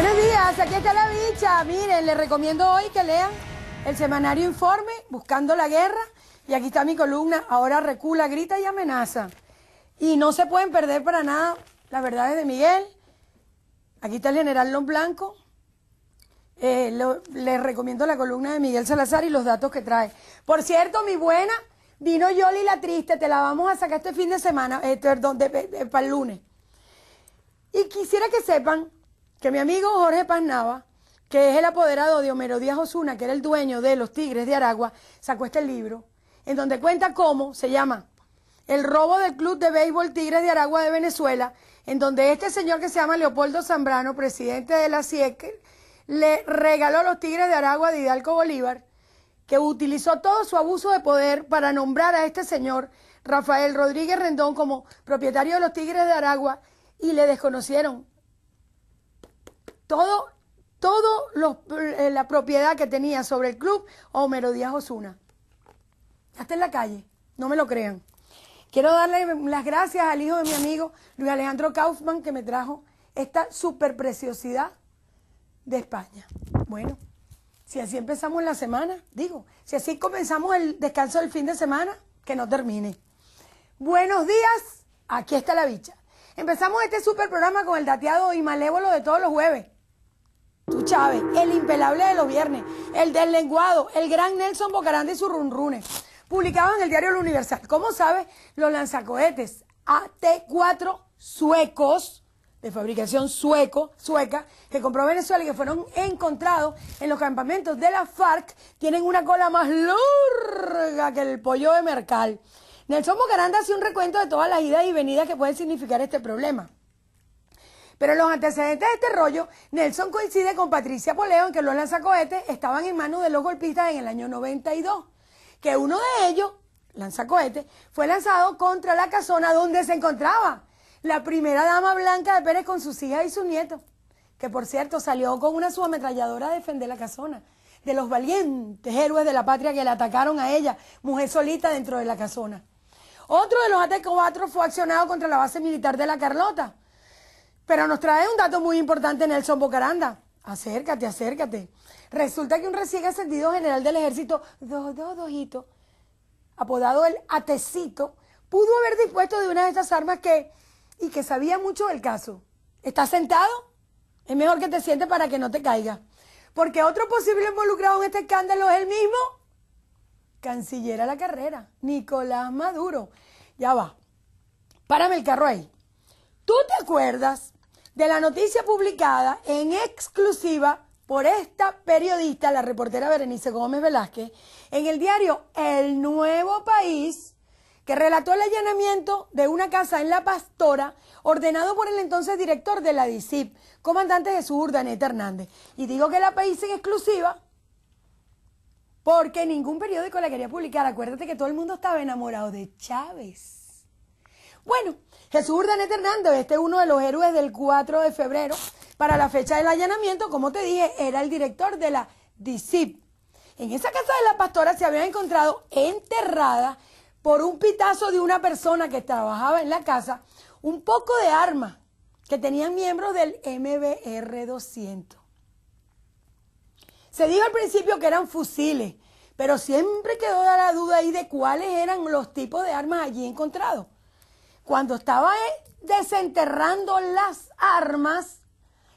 Buenos días, aquí está la bicha. Miren, les recomiendo hoy que lean el semanario informe Buscando la Guerra. Y aquí está mi columna, ahora recula, grita y amenaza. Y no se pueden perder para nada las verdades de Miguel. Aquí está el general Lon Blanco. Eh, les recomiendo la columna de Miguel Salazar y los datos que trae. Por cierto, mi buena, vino Yoli la triste, te la vamos a sacar este fin de semana, eh, perdón, para el lunes. Y quisiera que sepan que mi amigo Jorge Paznava, que es el apoderado de Homero Díaz Osuna, que era el dueño de los Tigres de Aragua, sacó este libro, en donde cuenta cómo se llama El robo del Club de Béisbol Tigres de Aragua de Venezuela, en donde este señor que se llama Leopoldo Zambrano, presidente de la CIEC, le regaló los Tigres de Aragua de Hidalgo Bolívar, que utilizó todo su abuso de poder para nombrar a este señor, Rafael Rodríguez Rendón, como propietario de los Tigres de Aragua, y le desconocieron todo, todo eh, la propiedad que tenía sobre el club o Díaz Osuna. Hasta en la calle, no me lo crean. Quiero darle las gracias al hijo de mi amigo Luis Alejandro Kaufman que me trajo esta super preciosidad de España. Bueno, si así empezamos la semana, digo, si así comenzamos el descanso del fin de semana, que no termine. Buenos días, aquí está la bicha. Empezamos este super programa con el dateado y malévolo de todos los jueves. Tú, Chávez, el impelable de los viernes, el del lenguado, el gran Nelson Bocaranda y su runrunes, Publicado en el diario El Universal. Como sabes, los lanzacohetes AT-4 suecos, de fabricación sueco, sueca, que compró Venezuela y que fueron encontrados en los campamentos de la FARC, tienen una cola más larga que el pollo de Mercal. Nelson Bocaranda hace un recuento de todas las idas y venidas que pueden significar este problema. Pero los antecedentes de este rollo, Nelson coincide con Patricia Poleo en que los lanzacohetes estaban en manos de los golpistas en el año 92, que uno de ellos, lanzacohetes, fue lanzado contra la casona donde se encontraba la primera dama blanca de Pérez con sus hijas y sus nietos, que por cierto salió con una subametralladora a defender la casona de los valientes héroes de la patria que le atacaron a ella, mujer solita dentro de la casona. Otro de los AT4 fue accionado contra la base militar de La Carlota, pero nos trae un dato muy importante Nelson Bocaranda. Acércate, acércate. Resulta que un recién ascendido general del ejército, dos, dos, dojito, apodado el Atecito, pudo haber dispuesto de una de estas armas que, y que sabía mucho del caso. ¿Estás sentado? Es mejor que te sientes para que no te caiga. Porque otro posible involucrado en este escándalo es el mismo canciller a la carrera, Nicolás Maduro. Ya va. Párame el carro ahí. ¿Tú te acuerdas de la noticia publicada en exclusiva por esta periodista, la reportera Berenice Gómez Velázquez, en el diario El Nuevo País, que relató el allanamiento de una casa en La Pastora, ordenado por el entonces director de la DICIP, comandante Jesús Urdaneta Hernández. Y digo que La País en exclusiva porque ningún periódico la quería publicar. Acuérdate que todo el mundo estaba enamorado de Chávez. Bueno, Jesús Urdaneta Hernández, este es uno de los héroes del 4 de febrero. Para la fecha del allanamiento, como te dije, era el director de la DICIP. En esa casa de la pastora se había encontrado enterrada por un pitazo de una persona que trabajaba en la casa un poco de armas que tenían miembros del MBR 200. Se dijo al principio que eran fusiles, pero siempre quedó la duda ahí de cuáles eran los tipos de armas allí encontrados. Cuando estaba eh, desenterrando las armas,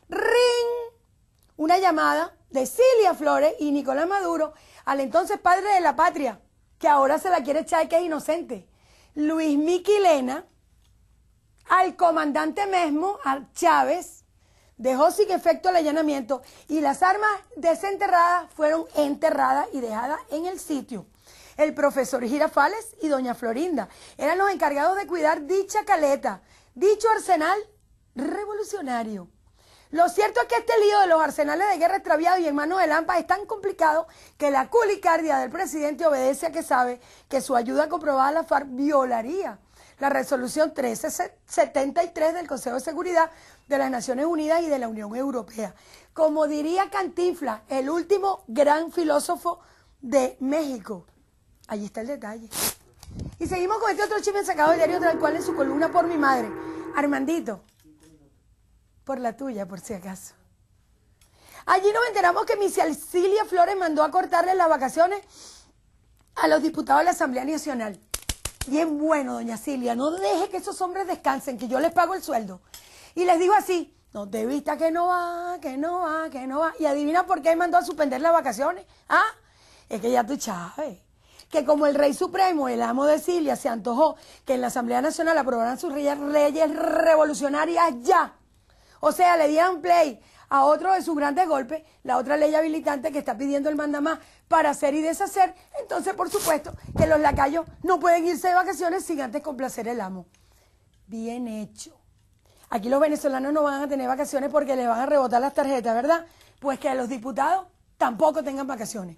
ring, una llamada de Cilia Flores y Nicolás Maduro al entonces padre de la patria, que ahora se la quiere echar que es inocente, Luis Miquilena, al comandante mismo, al Chávez, dejó sin efecto el allanamiento y las armas desenterradas fueron enterradas y dejadas en el sitio el profesor Girafales y doña Florinda. Eran los encargados de cuidar dicha caleta, dicho arsenal revolucionario. Lo cierto es que este lío de los arsenales de guerra extraviados y en manos de Lampa es tan complicado que la culicardia del presidente obedece a que sabe que su ayuda comprobada a la FARC violaría la resolución 1373 del Consejo de Seguridad de las Naciones Unidas y de la Unión Europea. Como diría Cantifla, el último gran filósofo de México, Ahí está el detalle. Y seguimos con este otro chisme sacado del diario tal cual en su columna por mi madre. Armandito, por la tuya, por si acaso. Allí nos enteramos que Miss Silia Flores mandó a cortarle las vacaciones a los diputados de la Asamblea Nacional. Bien bueno, doña Cilia, no deje que esos hombres descansen, que yo les pago el sueldo. Y les digo así, no de vista que no va, que no va, que no va. Y adivina por qué mandó a suspender las vacaciones. Ah, es que ya tú sabes que como el rey supremo, el amo de Cilia, se antojó que en la Asamblea Nacional aprobaran sus leyes revolucionarias ya. O sea, le dieron play a otro de sus grandes golpes, la otra ley habilitante que está pidiendo el mandamás para hacer y deshacer. Entonces, por supuesto, que los lacayos no pueden irse de vacaciones sin antes complacer el amo. Bien hecho. Aquí los venezolanos no van a tener vacaciones porque les van a rebotar las tarjetas, ¿verdad? Pues que los diputados tampoco tengan vacaciones.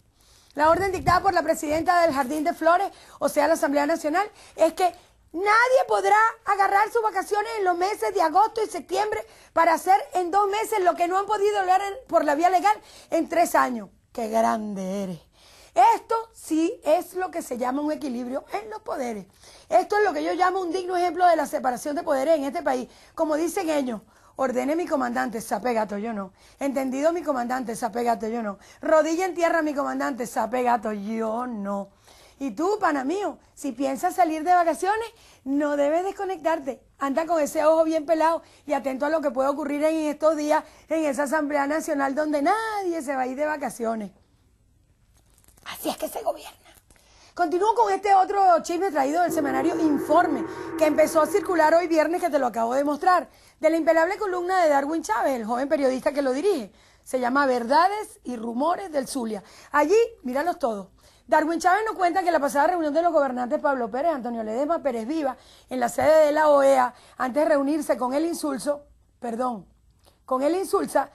La orden dictada por la presidenta del Jardín de Flores, o sea, la Asamblea Nacional, es que nadie podrá agarrar sus vacaciones en los meses de agosto y septiembre para hacer en dos meses lo que no han podido lograr por la vía legal en tres años. ¡Qué grande eres! Esto sí es lo que se llama un equilibrio en los poderes. Esto es lo que yo llamo un digno ejemplo de la separación de poderes en este país. Como dicen ellos, Ordene mi comandante, sapegato, yo no. Entendido mi comandante, sapegato, yo no. Rodilla en tierra mi comandante, sapegato, yo no. Y tú, pana mío, si piensas salir de vacaciones, no debes desconectarte. Anda con ese ojo bien pelado y atento a lo que puede ocurrir en estos días en esa Asamblea Nacional donde nadie se va a ir de vacaciones. Así es que se gobierna. Continúo con este otro chisme traído del semanario Informe, que empezó a circular hoy viernes, que te lo acabo de mostrar, de la impelable columna de Darwin Chávez, el joven periodista que lo dirige. Se llama Verdades y Rumores del Zulia. Allí, míralos todos. Darwin Chávez nos cuenta que la pasada reunión de los gobernantes Pablo Pérez, Antonio Ledesma, Pérez Viva, en la sede de la OEA, antes de reunirse con el insulso, perdón, con el insulsa,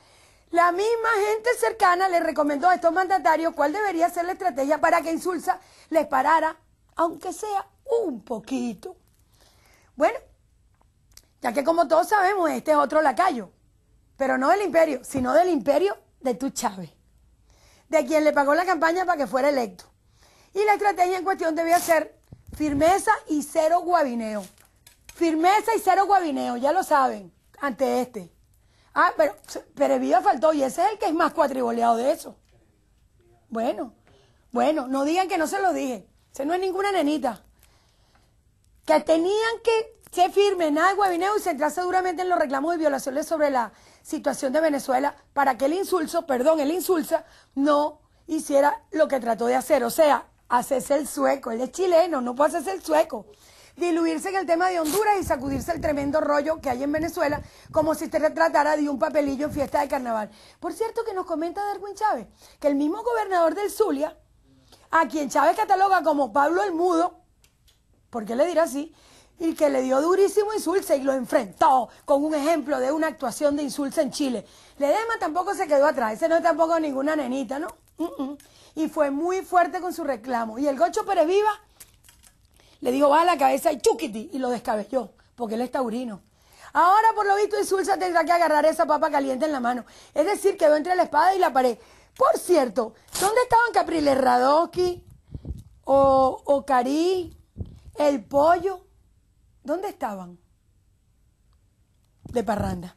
la misma gente cercana le recomendó a estos mandatarios cuál debería ser la estrategia para que Insulza les parara, aunque sea un poquito. Bueno, ya que como todos sabemos, este es otro lacayo, pero no del imperio, sino del imperio de tu Chávez, de quien le pagó la campaña para que fuera electo. Y la estrategia en cuestión debía ser firmeza y cero guabineo. Firmeza y cero guabineo, ya lo saben, ante este. Ah, pero Perevida faltó y ese es el que es más cuatriboleado de eso. Bueno, bueno, no digan que no se lo dije. Ese no es ninguna nenita. Que tenían que ser firmes en agua Guabineo y centrarse duramente en los reclamos y violaciones sobre la situación de Venezuela para que el insulso, perdón, el insulsa, no hiciera lo que trató de hacer. O sea, hacerse el sueco. Él es chileno, no puede hacerse el sueco diluirse en el tema de Honduras y sacudirse el tremendo rollo que hay en Venezuela, como si se tratara de un papelillo en fiesta de carnaval. Por cierto, que nos comenta Darwin Chávez, que el mismo gobernador del Zulia, a quien Chávez cataloga como Pablo el Mudo, ¿por qué le dirá así? y que le dio durísimo insulto y lo enfrentó con un ejemplo de una actuación de insulsa en Chile. Ledema tampoco se quedó atrás, ese no es tampoco ninguna nenita, ¿no? Mm, mm. Y fue muy fuerte con su reclamo. Y el Gocho Pereviva. Viva le digo, a la cabeza y chuquiti, y lo descabelló, porque él es taurino. Ahora, por lo visto, Insulsa tendrá que agarrar esa papa caliente en la mano. Es decir, quedó entre la espada y la pared. Por cierto, ¿dónde estaban Capriles Radoqui, o Carí, el pollo? ¿Dónde estaban? De parranda.